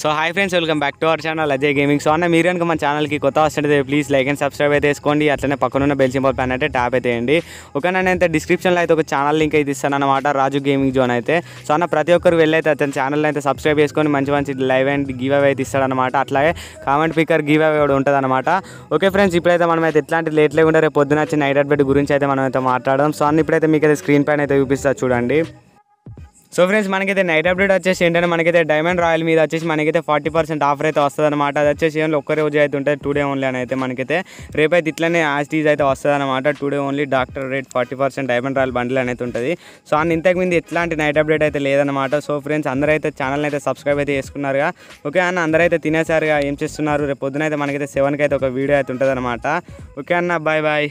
so hi friends welcome back to our channel అదే gaming so అన్న మీరు కనుక మన ఛానల్కి కొత్త వస్తుంటే ప్లీజ్ లైక్ అండ్ సబ్స్క్రైబ్ అయితే వేసుకోండి అట్లనే పక్కనున్న బెల్ సింబల్ పైన అయితే ట్యాప్ అయితే వేయండి ఒక నన్ను అయితే డిస్క్రిప్షన్లో అయితే ఒక ఛానల్ లింక్ అయితే ఇస్తాను అనమాట రాజు గేమింగ్ జోన్ అయితే సో అన్న ప్రతి ఒక్కరు వెళ్ళైతే అతని ఛానల్ అయితే సబ్స్క్రైబ్ చేసుకొని మంచి మంచి లైవ్ అండ్ గివ్ అవే అయితే ఇస్తాడనమాట అట్లాగే కామెంట్ పికర్ గివ్ అవే కూడా ఉంటుంది అనమాట ఓకే ఫ్రెండ్స్ ఇప్పుడైతే మనం అయితే ఎట్లాంటి లేట్ లేకుండా రేపు పొద్దున వచ్చి నైట్ అడ్బెట్ గురించి అయితే మనం అయితే మాట్లాడదాం సో అన్న ఇప్పుడైతే మీకు అయితే స్క్రీన్ పైన అయితే చూపిస్తా చూడండి సో ఫ్రెండ్స్ మనకైతే నైట్ అప్డేట్ వచ్చేసి ఏంటంటే మనకైతే డైమండ్ రాయల్ మీద వచ్చేసి మనకైతే ఫార్టీ పర్సెంట్ ఆఫర్ అయితే వస్తుంది అనమాట అది వచ్చేసి ఓన్లీ ఒక్క రోజు అయితే ఉంటుంది టూ డే ఓన్లీ అని అయితే మనకైతే రేపైతే ఇట్లనే యాస్టీజ్ అయితే వస్తుంది అనమాట today only doctor rate forty percent diamond royal bundle అనేది ఉంటుంది సో అన్న ఇంతకుముందు ఎట్లాంటి నైట్ అప్డేట్ అయితే లేదనమాట సో ఫ్రెండ్స్ అందరైతే ఛానల్ని అయితే సబ్స్క్రైబ్ అయితే చేసుకున్నారుగా ఓకే అన్న అందరైతే తినేసారుగా ఏం చేస్తున్నారు రేపు పొద్దున అయితే మనకైతే సెవెన్కి అయితే ఒక వీడియో అయితే ఉంటుంది ఓకే అన్న బాయ్ బాయ్